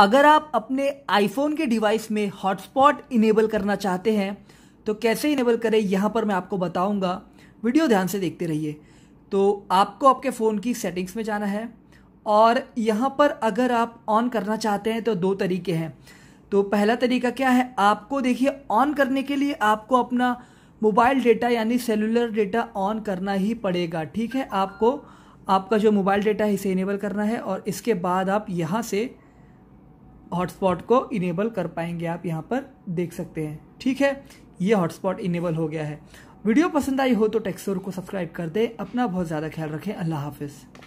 अगर आप अपने आईफोन के डिवाइस में हॉटस्पॉट इनेबल करना चाहते हैं तो कैसे इनेबल करें यहाँ पर मैं आपको बताऊँगा वीडियो ध्यान से देखते रहिए तो आपको आपके फ़ोन की सेटिंग्स में जाना है और यहाँ पर अगर आप ऑन करना चाहते हैं तो दो तरीके हैं तो पहला तरीका क्या है आपको देखिए ऑन करने के लिए आपको अपना मोबाइल डेटा यानी सेलुलर डेटा ऑन करना ही पड़ेगा ठीक है आपको आपका जो मोबाइल डेटा है इसे इनेबल करना है और इसके बाद आप यहाँ से हॉटस्पॉट को इनेबल कर पाएंगे आप यहाँ पर देख सकते हैं ठीक है ये हॉटस्पॉट इनेबल हो गया है वीडियो पसंद आई हो तो टेक्सोर को सब्सक्राइब कर दें अपना बहुत ज़्यादा ख्याल रखें अल्लाह हाफिज़